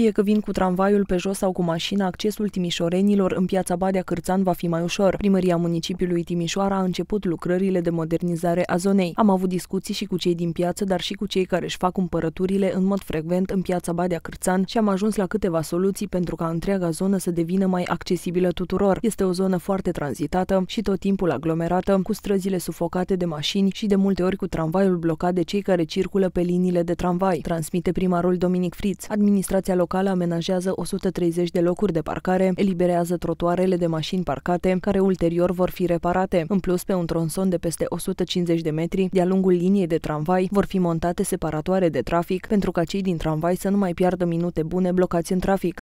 Fie că vin cu tramvaiul pe jos sau cu mașina, accesul timișorenilor în piața Badea Cârțan va fi mai ușor. Primăria municipiului Timișoara a început lucrările de modernizare a zonei. Am avut discuții și cu cei din piață, dar și cu cei care își fac cumpărăturile în mod frecvent în piața Badea Cârțan și am ajuns la câteva soluții pentru ca întreaga zonă să devină mai accesibilă tuturor. Este o zonă foarte tranzitată și tot timpul aglomerată, cu străzile sufocate de mașini și de multe ori cu tramvaiul blocat de cei care circulă pe liniile de tramvai, transmite primarul Dominic Friț. Administrația locală locală amenajează 130 de locuri de parcare, eliberează trotuarele de mașini parcate, care ulterior vor fi reparate. În plus, pe un tronson de peste 150 de metri, de-a lungul liniei de tramvai, vor fi montate separatoare de trafic, pentru ca cei din tramvai să nu mai piardă minute bune blocați în trafic.